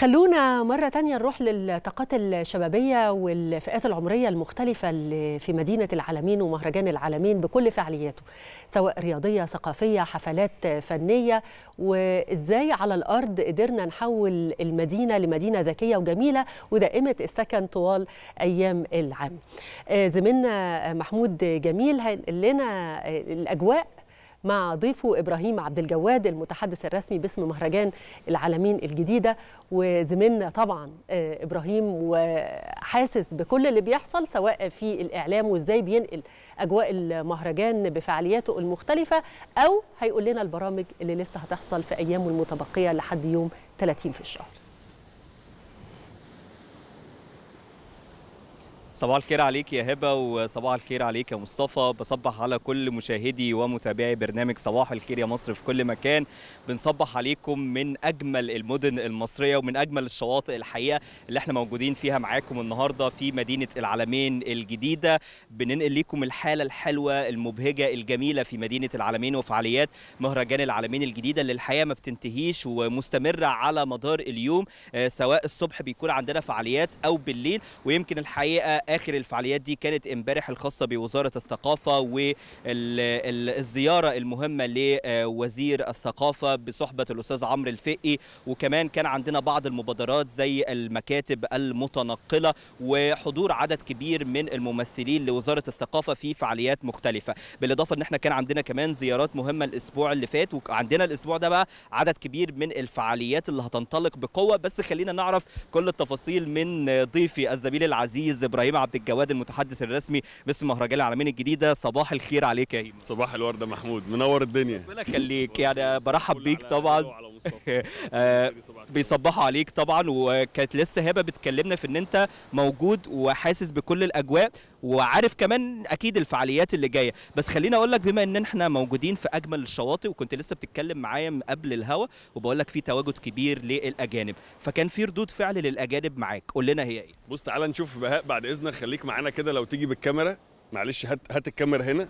خلونا مرة تانية نروح للطاقات الشبابية والفئات العمرية المختلفة اللي في مدينة العالمين ومهرجان العالمين بكل فعالياته سواء رياضية ثقافية حفلات فنية وإزاي على الأرض قدرنا نحول المدينة لمدينة ذكية وجميلة ودائمة السكن طوال أيام العام آه، زميلنا محمود جميل لنا آه، الأجواء مع ضيفه إبراهيم عبد الجواد المتحدث الرسمي باسم مهرجان العالمين الجديدة وزميلنا طبعا آه، إبراهيم وحاسس بكل اللي بيحصل سواء في الإعلام وإزاي بينقل أجواء المهرجان بفعالياته المختلفة أو هيقول لنا البرامج اللي لسه هتحصل في أيامه المتبقية لحد يوم 30 في الشهر صباح الخير عليك يا هبه وصباح الخير عليك يا مصطفى بصبح على كل مشاهدي ومتابعي برنامج صباح الخير يا مصر في كل مكان بنصبح عليكم من اجمل المدن المصريه ومن اجمل الشواطئ الحقيقه اللي احنا موجودين فيها معاكم النهارده في مدينه العلمين الجديده بننقل لكم الحاله الحلوه المبهجه الجميله في مدينه العلمين وفعاليات مهرجان العلمين الجديده اللي الحقيقه ما بتنتهيش ومستمره على مدار اليوم آه، سواء الصبح بيكون عندنا فعاليات او بالليل ويمكن الحقيقه اخر الفعاليات دي كانت امبارح الخاصه بوزاره الثقافه والزياره المهمه لوزير الثقافه بصحبه الاستاذ عمرو الفقي وكمان كان عندنا بعض المبادرات زي المكاتب المتنقله وحضور عدد كبير من الممثلين لوزاره الثقافه في فعاليات مختلفه بالاضافه ان احنا كان عندنا كمان زيارات مهمه الاسبوع اللي فات وعندنا الاسبوع ده بقى عدد كبير من الفعاليات اللي هتنطلق بقوه بس خلينا نعرف كل التفاصيل من ضيفي الزميل العزيز ابراهيم عبد الجواد المتحدث الرسمي باسم مهرجان العالمين الجديده صباح الخير عليك يا هيما صباح الورده محمود منور الدنيا ربنا يخليك يعني برحب بيك طبعا آه، بيصبحوا عليك طبعا وكانت لسه هبه بتكلمنا في ان انت موجود وحاسس بكل الاجواء وعارف كمان اكيد الفعاليات اللي جايه بس خليني اقول لك بما ان احنا موجودين في اجمل الشواطئ وكنت لسه بتتكلم معايا قبل الهوا وبقول لك في تواجد كبير للاجانب فكان في ردود فعل للاجانب معاك قول لنا هي ايه بص تعالى نشوف بهاء بعد اذنك خليك معانا كده لو تيجي بالكاميرا معلش هات هات الكاميرا هنا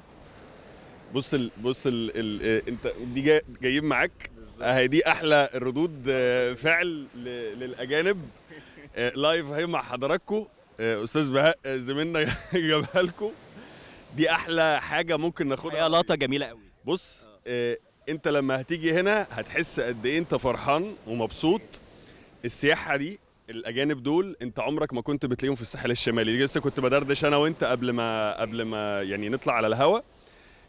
بص الـ بص الـ الـ آه، انت دي جايين معاك اهي آه، دي احلى الردود آه، فعل للاجانب لايف آه، اهي مع حضراتكم استاذ بهاء زميلنا جابها لكم دي احلى حاجه ممكن ناخدها لقطه جميله قوي بص آه. انت لما هتيجي هنا هتحس قد ايه انت فرحان ومبسوط السياحه دي الاجانب دول انت عمرك ما كنت بتلاقيهم في الساحل الشمالي لسه كنت بدردش انا وانت قبل ما قبل ما يعني نطلع على الهواء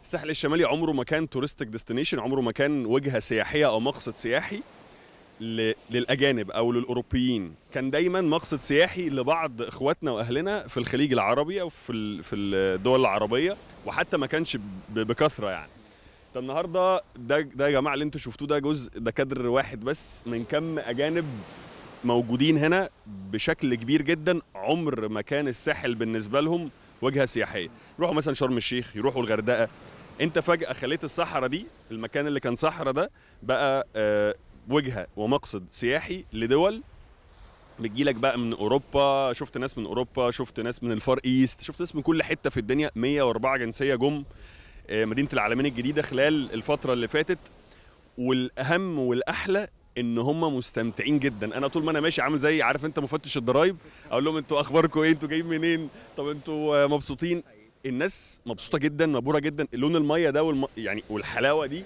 الساحل الشمالي عمره ما كان تورستيك ديستنيشن عمره ما كان وجهه سياحيه او مقصد سياحي للاجانب او للاوروبيين كان دايما مقصد سياحي لبعض اخواتنا واهلنا في الخليج العربي او في في الدول العربيه وحتى ما كانش بكثره يعني ده النهارده ده ده يا جماعه اللي انتوا شفتوه ده جزء ده كادر واحد بس من كم اجانب موجودين هنا بشكل كبير جدا عمر ما كان الساحل بالنسبه لهم وجهه سياحيه يروحوا مثلا شرم الشيخ يروحوا الغردقه انت فجاه خليت الصحراء دي المكان اللي كان صحراء ده بقى آه، وجهه ومقصد سياحي لدول بتجيلك بقى من اوروبا شفت ناس من اوروبا شفت ناس من الفار ايست شفت ناس من كل حته في الدنيا 104 جنسيه جم آه، مدينه العالمين الجديده خلال الفتره اللي فاتت والاهم والاحلى ان هم مستمتعين جدا انا طول ما انا ماشي عامل زي عارف انت مفتش الضرايب اقول لهم انتوا اخباركم ايه انتوا جايين منين طب انتوا مبسوطين الناس مبسوطه جدا مبهوره جدا لون الميه ده والم... يعني والحلاوه دي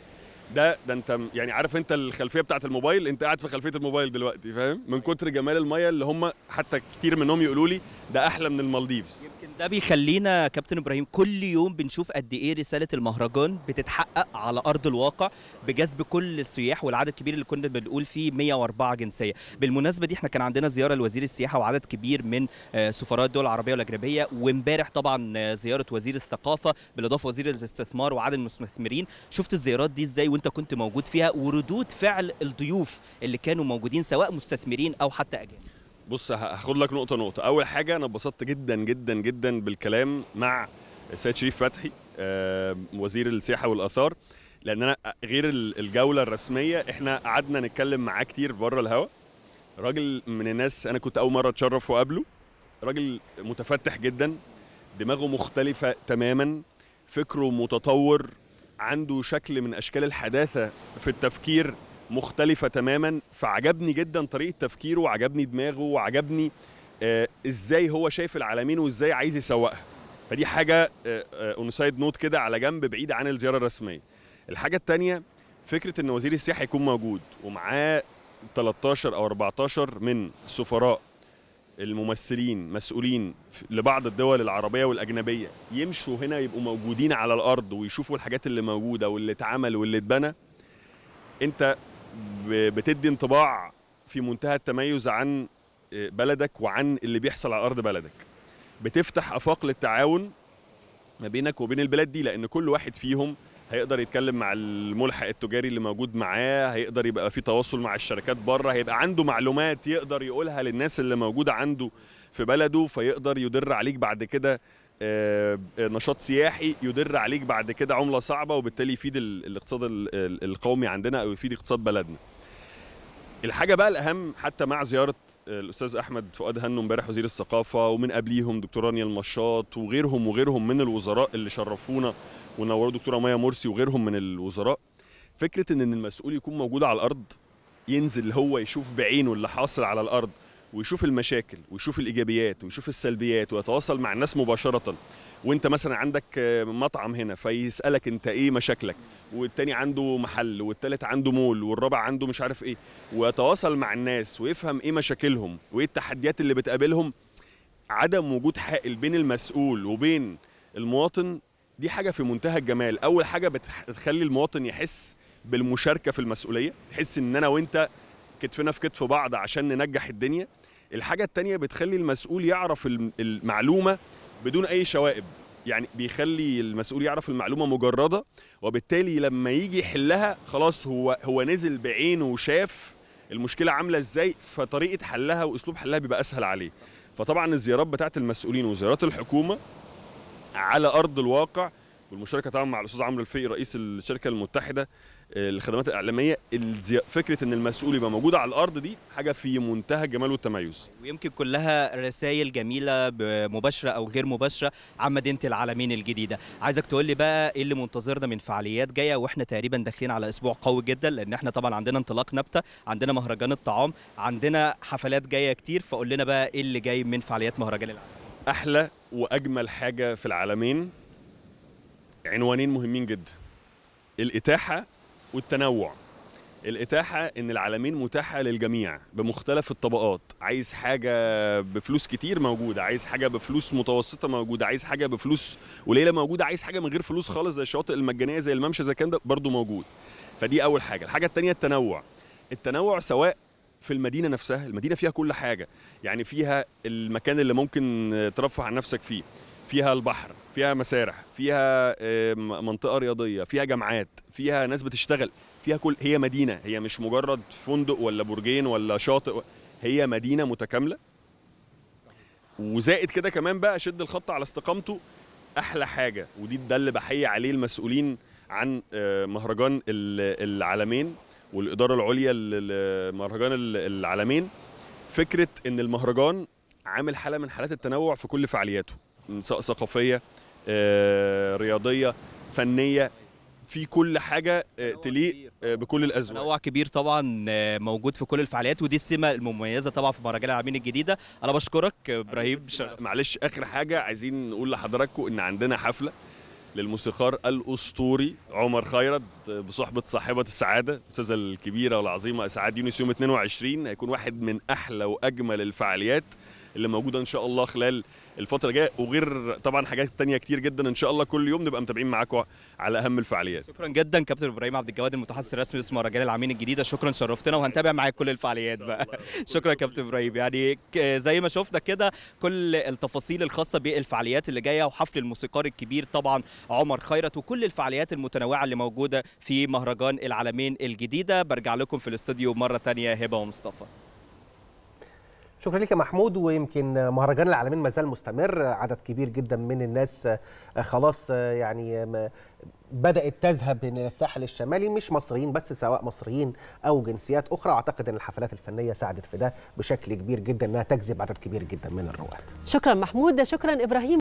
ده ده انت يعني عارف انت الخلفيه بتاعت الموبايل انت قاعد في خلفيه الموبايل دلوقتي فاهم من كتر جمال الميه اللي هم حتى كتير منهم يقولوا لي ده احلى من المالديفز يمكن ده بيخلينا كابتن ابراهيم كل يوم بنشوف قد ايه رساله المهرجان بتتحقق على ارض الواقع بجذب كل السياح والعدد الكبير اللي كنا بنقول فيه 104 جنسيه بالمناسبه دي احنا كان عندنا زياره لوزير السياحه وعدد كبير من آه، سفراء الدول العربيه والاجنبيه وامبارح طبعا آه، زياره وزير الثقافه بالاضافه وزير الاستثمار وعدد المستثمرين شفت الزيارات دي ازاي وانت كنت موجود فيها وردود فعل الضيوف اللي كانوا موجودين سواء مستثمرين او حتى اجانب بص هاخد لك نقطه نقطه اول حاجه انا اتبسطت جدا جدا جدا بالكلام مع السيد شريف فتحي وزير السياحه والاثار لان انا غير الجوله الرسميه احنا قعدنا نتكلم معاه كتير بره الهواء راجل من الناس انا كنت اول مره اتشرف واقابله راجل متفتح جدا دماغه مختلفه تماما فكره متطور عنده شكل من اشكال الحداثه في التفكير مختلفه تماما فعجبني جدا طريقه تفكيره وعجبني دماغه وعجبني آه، ازاي هو شايف العالمين وازاي عايز يسوقها فدي حاجه اون سايد نوت كده على جنب بعيد عن الزياره الرسميه الحاجه الثانيه فكره ان وزير السياحه يكون موجود ومعاه 13 او 14 من سفراء الممثلين مسؤولين لبعض الدول العربيه والاجنبيه يمشوا هنا يبقوا موجودين على الارض ويشوفوا الحاجات اللي موجوده واللي اتعمل واللي اتبنى انت بتدي انطباع في منتهى التميز عن آه، بلدك وعن اللي بيحصل على ارض بلدك بتفتح افاق للتعاون ما بينك وبين البلاد دي لان كل واحد فيهم هيقدر يتكلم مع الملحق التجاري اللي موجود معاه هيقدر يبقى في تواصل مع الشركات بره هيبقى عنده معلومات يقدر يقولها للناس اللي موجوده عنده في بلده فيقدر يدر عليك بعد كده آه، آه، نشاط سياحي يدر عليك بعد كده عمله صعبه وبالتالي يفيد الاقتصاد القومي عندنا او يفيد اقتصاد بلدنا الحاجه بقى الاهم حتى مع زياره آه، الاستاذ احمد فؤاد هنو امبارح وزير الثقافه ومن قبليهم دكتور رانيا المشاط وغيرهم وغيرهم من الوزراء اللي شرفونا ونوروا دكتوره مايا مرسي وغيرهم من الوزراء فكره ان المسؤول يكون موجود على الارض ينزل هو يشوف بعينه اللي حاصل على الارض ويشوف المشاكل ويشوف الايجابيات ويشوف السلبيات ويتواصل مع الناس مباشره وانت مثلا عندك مطعم هنا فيسالك انت ايه مشاكلك والتاني عنده محل والتالت عنده مول والرابع عنده مش عارف ايه ويتواصل مع الناس ويفهم ايه مشاكلهم وايه التحديات اللي بتقابلهم عدم وجود حائل بين المسؤول وبين المواطن دي حاجه في منتهى الجمال اول حاجه بتخلي المواطن يحس بالمشاركه في المسؤوليه يحس ان انا وانت كتفنا في كتف بعض عشان ننجح الدنيا الحاجة التانية بتخلي المسؤول يعرف المعلومة بدون أي شوائب يعني بيخلي المسؤول يعرف المعلومة مجردة وبالتالي لما يجي يحلها خلاص هو هو نزل بعينه وشاف المشكلة عاملة ازاي فطريقة حلها وأسلوب حلها بيبقى أسهل عليه فطبعا الزيارات بتاعت المسؤولين وزيارات الحكومة على أرض الواقع والمشاركه طبعا مع الاستاذ عمرو الفقي رئيس الشركه المتحده آه، للخدمات الاعلاميه فكره ان المسؤول يبقى موجود على الارض دي حاجه في منتهى الجمال والتميز ويمكن كلها رسائل جميله مباشره او غير مباشره عن مدينه العالمين الجديده عايزك تقول لي بقى ايه اللي منتظرنا من فعاليات جايه واحنا تقريبا داخلين على اسبوع قوي جدا لان احنا طبعا عندنا انطلاق نبته عندنا مهرجان الطعام عندنا حفلات جايه كتير فقول لنا بقى ايه اللي جاي من فعاليات مهرجان العالمين احلى واجمل حاجه في العالمين عنوانين مهمين جدا الإتاحة والتنوع الإتاحة إن العالمين متاحة للجميع بمختلف الطبقات عايز حاجة بفلوس كتير موجودة عايز حاجة بفلوس متوسطة موجودة عايز حاجة بفلوس قليلة موجودة عايز حاجة من غير فلوس خالص زي الشواطئ المجانية زي الممشى زي كان ده برضه موجود فدي أول حاجة الحاجة التانية التنوع التنوع سواء في المدينة نفسها المدينة فيها كل حاجة يعني فيها المكان اللي ممكن ترفه عن نفسك فيه فيها البحر فيها مسارح فيها منطقه رياضيه فيها جامعات فيها ناس بتشتغل فيها كل هي مدينه هي مش مجرد فندق ولا برجين ولا شاطئ هي مدينه متكامله وزائد كده كمان بقى شد الخط على استقامته احلى حاجه ودي ده اللي بحيي عليه المسؤولين عن آه، مهرجان العالمين والاداره العليا لمهرجان العالمين فكره ان المهرجان عامل حاله من حالات التنوع في كل فعالياته سواء ثقافيه آه، رياضيه فنيه في كل حاجه آه، تليق آه، بكل الازواج تنوع كبير طبعا موجود في كل الفعاليات ودي السمه المميزه طبعا في مهرجان العابين الجديده انا بشكرك ابراهيم معلش اخر حاجه عايزين نقول لحضراتكم ان عندنا حفله للموسيقار الاسطوري عمر خيرت بصحبه صاحبه السعاده الاستاذه الكبيره والعظيمه اسعاد يونس يوم 22 هيكون واحد من احلى واجمل الفعاليات اللي موجوده ان شاء الله خلال الفتره الجايه وغير طبعا حاجات تانية كتير جدا ان شاء الله كل يوم نبقى متابعين معاكم على اهم الفعاليات شكرا جدا كابتن ابراهيم عبد الجواد المتحدث الرسمي باسم رجال العامين الجديده شكرا شرفتنا وهنتابع معاك كل الفعاليات بقى شكرا كابتن ابراهيم يعني زي ما شفنا كده كل التفاصيل الخاصه بالفعاليات اللي جايه وحفل الموسيقار الكبير طبعا عمر خيرت وكل الفعاليات المتنوعه اللي موجوده في مهرجان العالمين الجديده برجع لكم في الاستوديو مره ثانيه هبه ومصطفى شكرا لك يا محمود ويمكن مهرجان العالمين ما زال مستمر عدد كبير جدا من الناس آه، خلاص آه، يعني بدات تذهب من الساحل الشمالي مش مصريين بس سواء مصريين او جنسيات اخرى اعتقد ان الحفلات الفنيه ساعدت في ده بشكل كبير جدا انها تجذب عدد كبير جدا من الرواد شكرا محمود شكرا ابراهيم